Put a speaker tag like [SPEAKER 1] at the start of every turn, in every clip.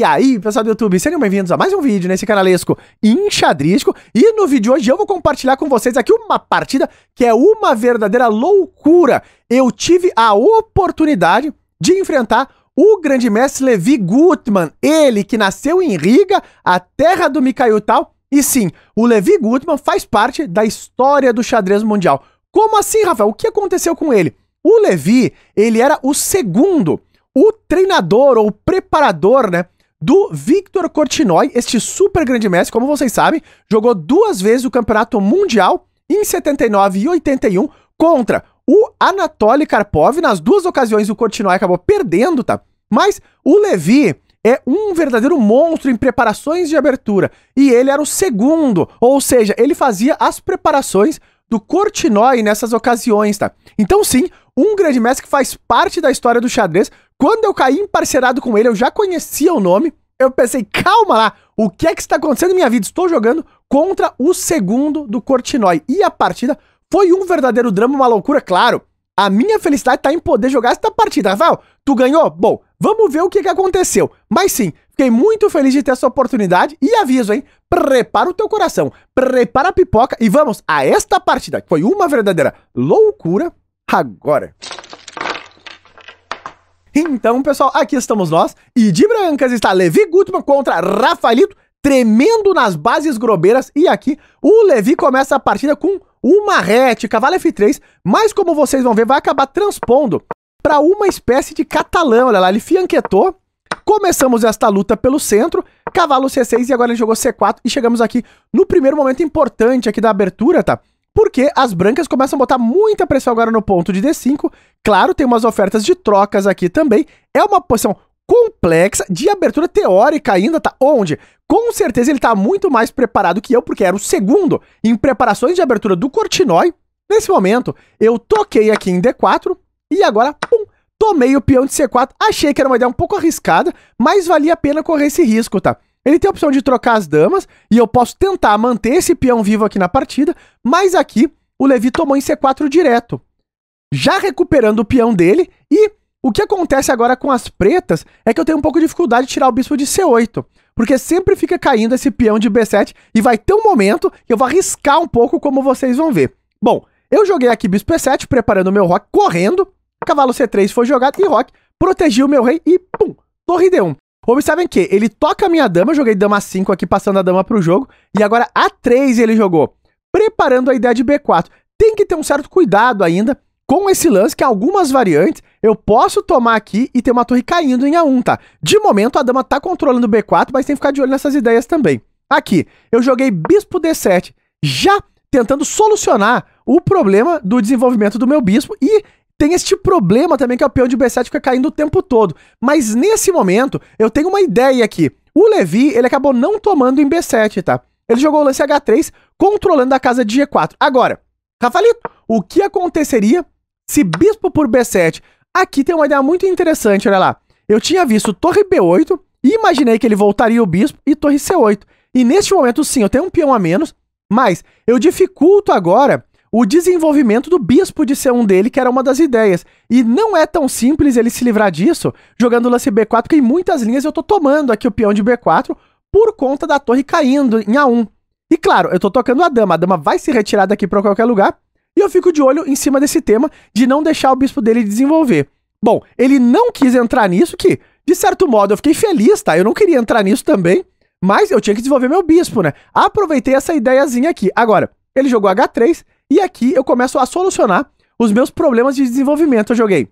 [SPEAKER 1] E aí, pessoal do YouTube, sejam bem-vindos a mais um vídeo nesse canalesco enxadrístico. E no vídeo de hoje eu vou compartilhar com vocês aqui uma partida que é uma verdadeira loucura. Eu tive a oportunidade de enfrentar o grande mestre Levi Gutman, ele que nasceu em Riga, a terra do Mikhail Tal. E sim, o Levi Gutman faz parte da história do xadrez mundial. Como assim, Rafael? O que aconteceu com ele? O Levi, ele era o segundo, o treinador ou preparador, né, do Victor Cortinoy, este super grande mestre, como vocês sabem, jogou duas vezes o Campeonato Mundial em 79 e 81 contra o Anatoly Karpov. Nas duas ocasiões o Cortinoy acabou perdendo, tá? Mas o Levi é um verdadeiro monstro em preparações de abertura e ele era o segundo, ou seja, ele fazia as preparações do Cortinoy nessas ocasiões, tá? Então sim, um grande mestre que faz parte da história do xadrez. Quando eu caí emparcerado com ele, eu já conhecia o nome. Eu pensei, calma lá, o que é que está acontecendo na minha vida? Estou jogando contra o segundo do Cortinói. E a partida foi um verdadeiro drama, uma loucura, claro. A minha felicidade está em poder jogar esta partida. Rafael, tu ganhou? Bom, vamos ver o que, que aconteceu. Mas sim, fiquei muito feliz de ter essa oportunidade e aviso, hein? Prepara o teu coração, prepara a pipoca e vamos a esta partida, que foi uma verdadeira loucura, agora. Então, pessoal, aqui estamos nós. E de brancas está Levi Gutman contra Rafaelito, tremendo nas bases grobeiras. E aqui o Levi começa a partida com uma rete, cavalo F3. Mas como vocês vão ver, vai acabar transpondo para uma espécie de catalão. Olha lá, ele fianquetou. Começamos esta luta pelo centro, cavalo C6 e agora ele jogou C4 e chegamos aqui no primeiro momento importante aqui da abertura, tá? porque as brancas começam a botar muita pressão agora no ponto de D5. Claro, tem umas ofertas de trocas aqui também. É uma posição complexa de abertura teórica ainda, tá? Onde, com certeza, ele tá muito mais preparado que eu, porque era o segundo em preparações de abertura do Cortinói. Nesse momento, eu toquei aqui em D4 e agora, pum, tomei o peão de C4. Achei que era uma ideia um pouco arriscada, mas valia a pena correr esse risco, tá? Ele tem a opção de trocar as damas, e eu posso tentar manter esse peão vivo aqui na partida, mas aqui o Levi tomou em C4 direto. Já recuperando o peão dele, e o que acontece agora com as pretas é que eu tenho um pouco de dificuldade de tirar o bispo de C8, porque sempre fica caindo esse peão de B7, e vai ter um momento que eu vou arriscar um pouco, como vocês vão ver. Bom, eu joguei aqui bispo E7, preparando o meu rock, correndo, cavalo C3 foi jogado, e rock protegiu o meu rei, e pum, torre D1. Observem que ele toca a minha dama, eu joguei dama 5 aqui, passando a dama pro jogo, e agora A3 ele jogou, preparando a ideia de B4. Tem que ter um certo cuidado ainda com esse lance, que algumas variantes eu posso tomar aqui e ter uma torre caindo em A1, tá? De momento a dama tá controlando B4, mas tem que ficar de olho nessas ideias também. Aqui, eu joguei bispo D7, já tentando solucionar o problema do desenvolvimento do meu bispo e tem este problema também que o peão de B7 fica caindo o tempo todo. Mas nesse momento, eu tenho uma ideia aqui. O Levi, ele acabou não tomando em B7, tá? Ele jogou o lance H3, controlando a casa de G4. Agora, Rafaelito, o que aconteceria se bispo por B7? Aqui tem uma ideia muito interessante, olha lá. Eu tinha visto torre B8 e imaginei que ele voltaria o bispo e torre C8. E neste momento, sim, eu tenho um peão a menos, mas eu dificulto agora o desenvolvimento do bispo de ser um dele, que era uma das ideias. E não é tão simples ele se livrar disso jogando o lance B4, porque em muitas linhas eu tô tomando aqui o peão de B4 por conta da torre caindo em A1. E claro, eu tô tocando a dama, a dama vai se retirar daqui para qualquer lugar, e eu fico de olho em cima desse tema de não deixar o bispo dele desenvolver. Bom, ele não quis entrar nisso, que, de certo modo, eu fiquei feliz, tá? Eu não queria entrar nisso também, mas eu tinha que desenvolver meu bispo, né? Aproveitei essa ideiazinha aqui. Agora, ele jogou H3, e aqui eu começo a solucionar os meus problemas de desenvolvimento. Eu joguei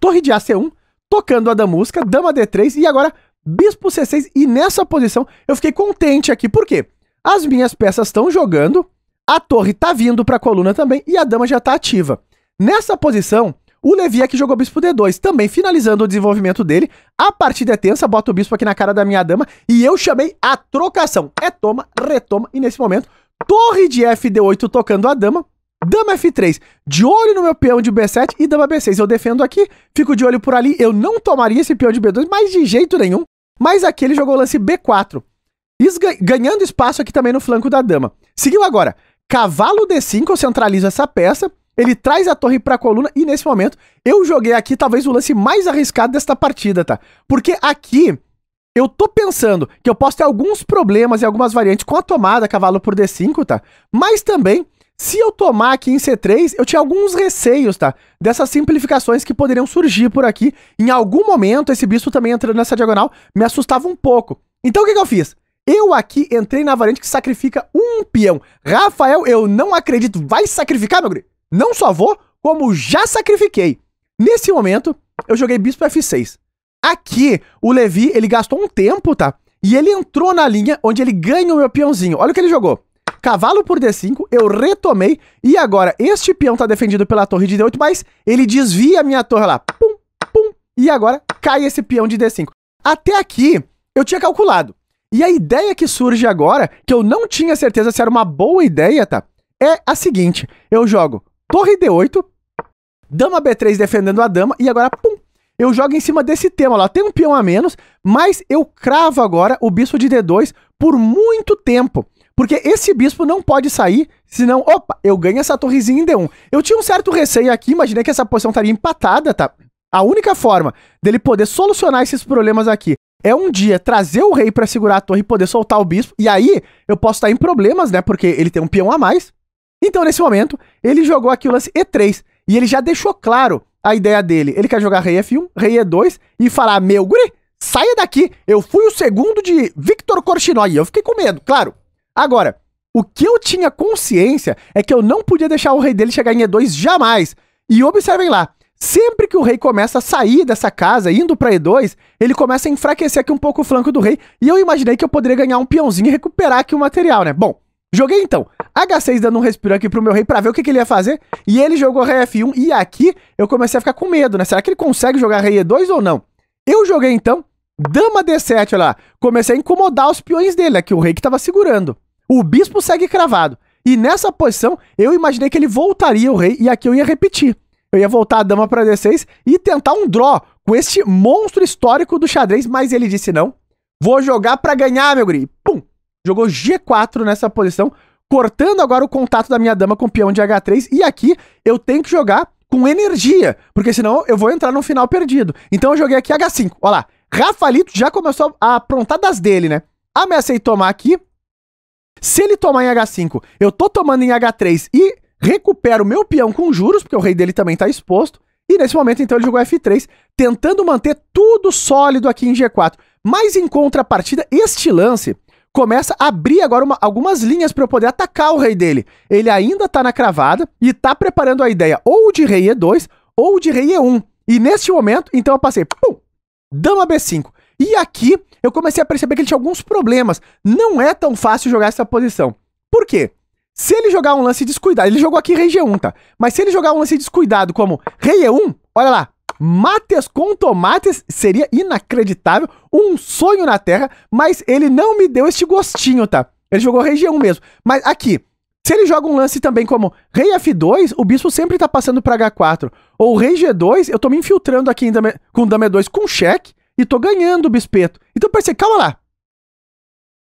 [SPEAKER 1] torre de AC1, tocando a damusca, dama D3 e agora bispo C6. E nessa posição eu fiquei contente aqui. Por quê? As minhas peças estão jogando, a torre está vindo para a coluna também e a dama já está ativa. Nessa posição, o Levi aqui é jogou bispo D2, também finalizando o desenvolvimento dele. A partida é tensa, bota o bispo aqui na cara da minha dama e eu chamei a trocação. É toma, retoma e nesse momento torre de FD8 tocando a dama, dama F3, de olho no meu peão de B7 e dama B6. Eu defendo aqui, fico de olho por ali, eu não tomaria esse peão de B2, mas de jeito nenhum. Mas aqui ele jogou o lance B4, ganhando espaço aqui também no flanco da dama. Seguiu agora, cavalo D5, eu centralizo essa peça, ele traz a torre para a coluna e nesse momento eu joguei aqui talvez o lance mais arriscado desta partida, tá? Porque aqui eu tô pensando que eu posso ter alguns problemas e algumas variantes com a tomada cavalo por D5, tá? Mas também, se eu tomar aqui em C3, eu tinha alguns receios, tá? Dessas simplificações que poderiam surgir por aqui. Em algum momento, esse bispo também entrando nessa diagonal me assustava um pouco. Então, o que, que eu fiz? Eu aqui entrei na variante que sacrifica um peão. Rafael, eu não acredito. Vai sacrificar, meu guri? Não só vou, como já sacrifiquei. Nesse momento, eu joguei bispo F6. Aqui, o Levi, ele gastou um tempo, tá? E ele entrou na linha onde ele ganha o meu peãozinho. Olha o que ele jogou. Cavalo por D5, eu retomei. E agora, este peão tá defendido pela torre de D8, mas ele desvia a minha torre lá. Pum, pum. E agora, cai esse peão de D5. Até aqui, eu tinha calculado. E a ideia que surge agora, que eu não tinha certeza se era uma boa ideia, tá? É a seguinte. Eu jogo torre D8, dama B3 defendendo a dama, e agora, pum, eu jogo em cima desse tema lá. Tem um peão a menos, mas eu cravo agora o bispo de D2 por muito tempo. Porque esse bispo não pode sair, senão, opa, eu ganho essa torrezinha em D1. Eu tinha um certo receio aqui, imaginei que essa posição estaria empatada, tá? A única forma dele poder solucionar esses problemas aqui é um dia trazer o rei para segurar a torre e poder soltar o bispo. E aí eu posso estar em problemas, né? Porque ele tem um peão a mais. Então, nesse momento, ele jogou aqui o lance E3. E ele já deixou claro a ideia dele. Ele quer jogar Rei é F1, Rei E2 é e falar: Meu guri, saia daqui. Eu fui o segundo de Victor Korchinoi. Eu fiquei com medo, claro. Agora, o que eu tinha consciência é que eu não podia deixar o rei dele chegar em E2 jamais. E observem lá, sempre que o rei começa a sair dessa casa, indo para E2, ele começa a enfraquecer aqui um pouco o flanco do rei. E eu imaginei que eu poderia ganhar um peãozinho e recuperar aqui o material, né? Bom, joguei então H6 dando um respiro aqui pro meu rei pra ver o que, que ele ia fazer. E ele jogou rei F1. E aqui eu comecei a ficar com medo, né? Será que ele consegue jogar rei E2 ou não? Eu joguei então dama D7, olha lá. Comecei a incomodar os peões dele, né? Que o rei que tava segurando. O bispo segue cravado. E nessa posição, eu imaginei que ele voltaria o rei e aqui eu ia repetir. Eu ia voltar a dama para D6 e tentar um draw com este monstro histórico do xadrez, mas ele disse não. Vou jogar para ganhar, meu guri. Pum! Jogou G4 nessa posição, cortando agora o contato da minha dama com o peão de H3, e aqui eu tenho que jogar com energia, porque senão eu vou entrar num final perdido. Então eu joguei aqui H5, olha lá, Rafalito já começou a aprontar das dele, né? Ameacei ah, tomar aqui, se ele tomar em H5, eu tô tomando em H3 e recupero meu peão com juros, porque o rei dele também tá exposto, e nesse momento então ele jogou F3, tentando manter tudo sólido aqui em G4. Mas em contrapartida, este lance começa a abrir agora uma, algumas linhas para eu poder atacar o rei dele. Ele ainda tá na cravada e tá preparando a ideia ou de rei E2 ou de rei E1. E neste momento, então eu passei, pum, dama B5. E aqui eu comecei a perceber que ele tinha alguns problemas. Não é tão fácil jogar essa posição. Por quê? Se ele jogar um lance descuidado, ele jogou aqui rei G1, tá? Mas se ele jogar um lance descuidado como rei E1, olha lá, Mates com tomates seria inacreditável, um sonho na terra, mas ele não me deu este gostinho, tá? Ele jogou região mesmo. Mas aqui, se ele joga um lance também como rei f2, o bispo sempre tá passando pra h4. Ou rei g2, eu tô me infiltrando aqui dame, com dama e2 com cheque e tô ganhando o bispeto. Então pensei, calma lá.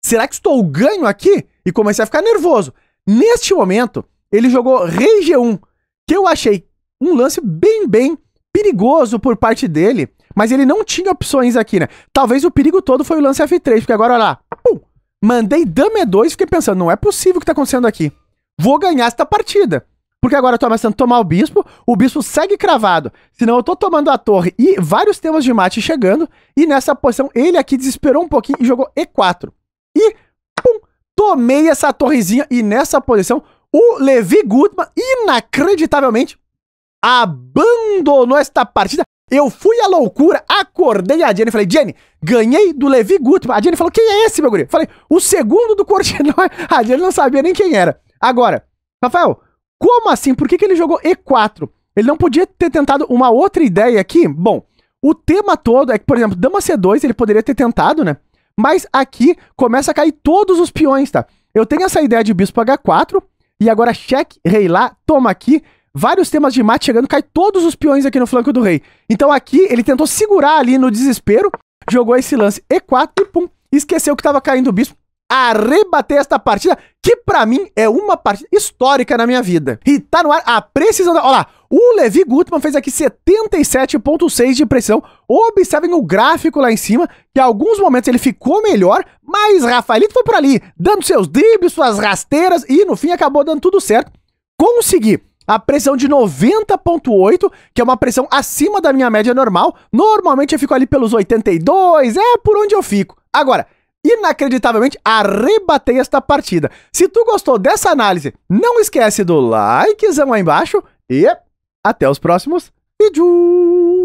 [SPEAKER 1] Será que estou ganho aqui? E comecei a ficar nervoso. Neste momento, ele jogou rei g1, que eu achei um lance bem, bem perigoso por parte dele, mas ele não tinha opções aqui, né? Talvez o perigo todo foi o lance F3, porque agora, olha lá, pum, mandei Dame 2 fiquei pensando, não é possível o que tá acontecendo aqui. Vou ganhar esta partida. Porque agora eu tô a tomar o bispo, o bispo segue cravado. Senão eu tô tomando a torre e vários temas de mate chegando. E nessa posição ele aqui desesperou um pouquinho e jogou E4. E, pum, tomei essa torrezinha. E nessa posição o Levi Gutman, inacreditavelmente, abandonou esta partida. Eu fui à loucura, acordei a Jenny e falei, Jenny, ganhei do Levi Gutman. A Jenny falou, quem é esse, meu guri? Falei, o segundo do Cortinói. A Jenny não sabia nem quem era. Agora, Rafael, como assim? Por que, que ele jogou E4? Ele não podia ter tentado uma outra ideia aqui? Bom, o tema todo é que, por exemplo, dama C2 ele poderia ter tentado, né? Mas aqui começa a cair todos os peões, tá? Eu tenho essa ideia de bispo H4, e agora cheque, rei lá, toma aqui, vários temas de mate chegando, cai todos os peões aqui no flanco do rei. Então aqui ele tentou segurar ali no desespero, jogou esse lance E4 e pum, esqueceu que tava caindo o bispo. Arrebatei esta partida, que para mim é uma partida histórica na minha vida. E tá no ar a precisão da... Olha lá, o Levi Gutman fez aqui 77.6 de pressão. Observem o gráfico lá em cima, que alguns momentos ele ficou melhor, mas Rafaelito foi por ali, dando seus dribles, suas rasteiras, e no fim acabou dando tudo certo. Consegui a pressão de 90.8, que é uma pressão acima da minha média normal. Normalmente eu fico ali pelos 82, é por onde eu fico. Agora, inacreditavelmente, arrebatei esta partida. Se tu gostou dessa análise, não esquece do likezão aí embaixo e até os próximos vídeos.